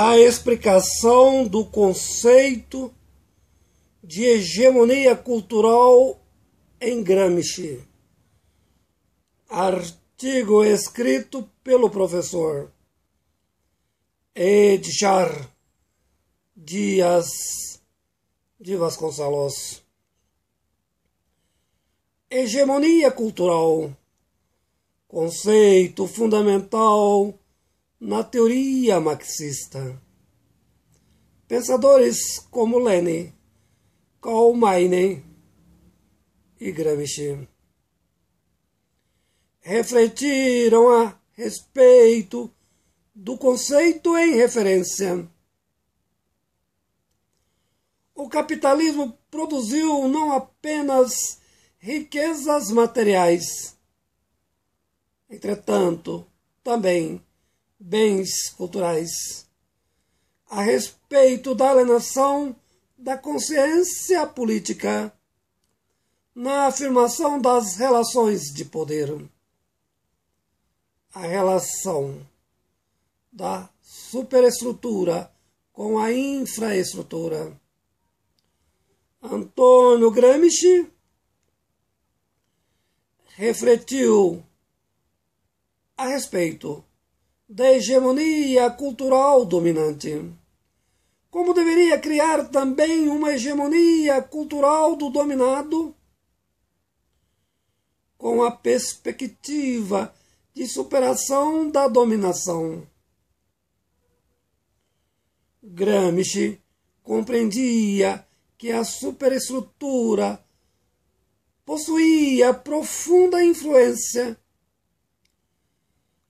a explicação do conceito de hegemonia cultural em Gramsci. Artigo escrito pelo professor Edgar Dias de Vasconcelos. Hegemonia cultural, conceito fundamental na teoria marxista. Pensadores como Lenin, Karl Marx e Gramsci refletiram a respeito do conceito em referência. O capitalismo produziu não apenas riquezas materiais, entretanto, também bens culturais. A respeito da alienação da consciência política na afirmação das relações de poder. A relação da superestrutura com a infraestrutura. Antônio Gramsci refletiu a respeito da hegemonia cultural dominante. Como deveria criar também uma hegemonia cultural do dominado, com a perspectiva de superação da dominação. Gramsci compreendia que a superestrutura possuía profunda influência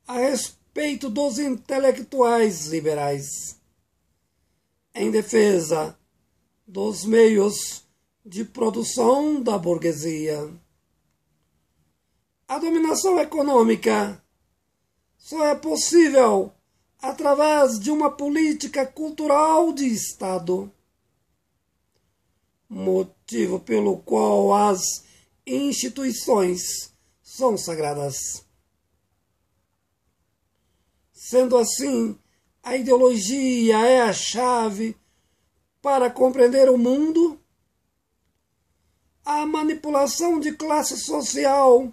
a peito dos intelectuais liberais, em defesa dos meios de produção da burguesia. A dominação econômica só é possível através de uma política cultural de Estado, motivo pelo qual as instituições são sagradas. Sendo assim, a ideologia é a chave para compreender o mundo. A manipulação de classe social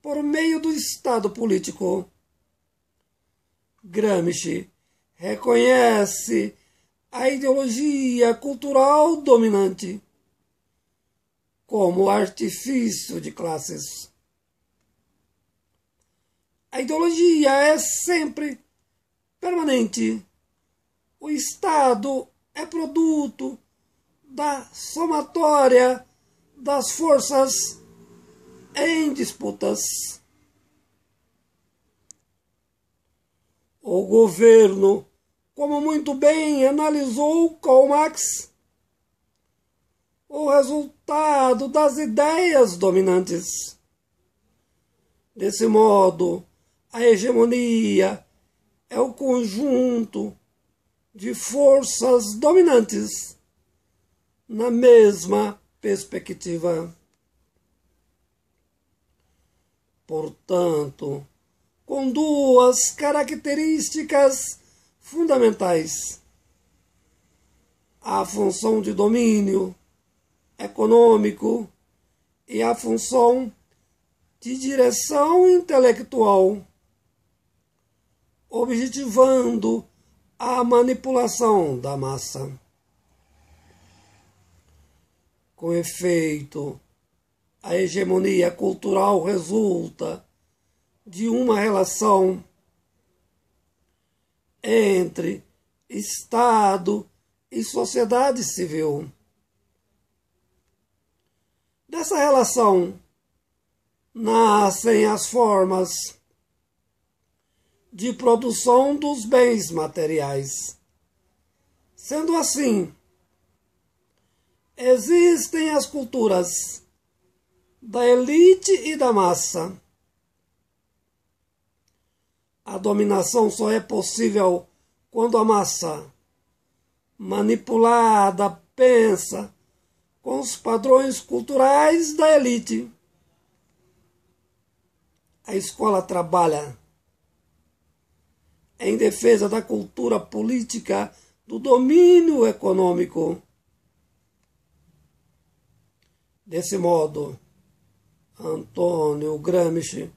por meio do Estado político. Gramsci reconhece a ideologia cultural dominante como artifício de classes. A ideologia é sempre permanente. O Estado é produto da somatória das forças em disputas. O governo, como muito bem analisou Karl Marx, o resultado das ideias dominantes. Desse modo, a hegemonia é o conjunto de forças dominantes na mesma perspectiva. Portanto, com duas características fundamentais: a função de domínio econômico e a função de direção intelectual objetivando a manipulação da massa. Com efeito, a hegemonia cultural resulta de uma relação entre Estado e sociedade civil. Dessa relação nascem as formas de produção dos bens materiais. Sendo assim, existem as culturas da elite e da massa. A dominação só é possível quando a massa, manipulada, pensa com os padrões culturais da elite. A escola trabalha em defesa da cultura política do domínio econômico. Desse modo, Antônio Gramsci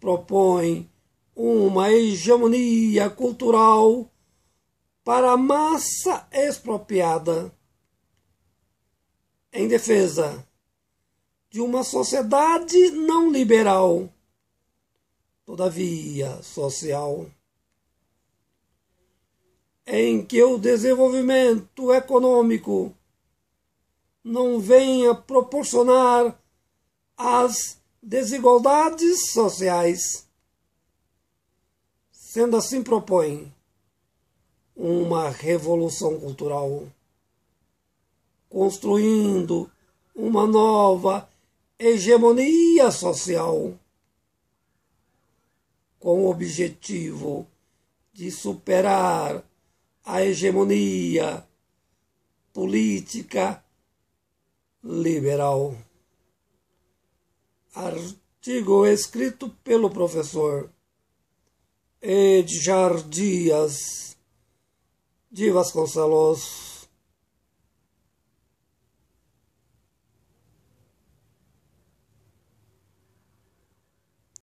propõe uma hegemonia cultural para a massa expropriada em defesa de uma sociedade não liberal, todavia social em que o desenvolvimento econômico não venha proporcionar as desigualdades sociais. Sendo assim, propõe uma revolução cultural, construindo uma nova hegemonia social, com o objetivo de superar a hegemonia política liberal. Artigo escrito pelo professor Edjar Dias de Vasconcelos.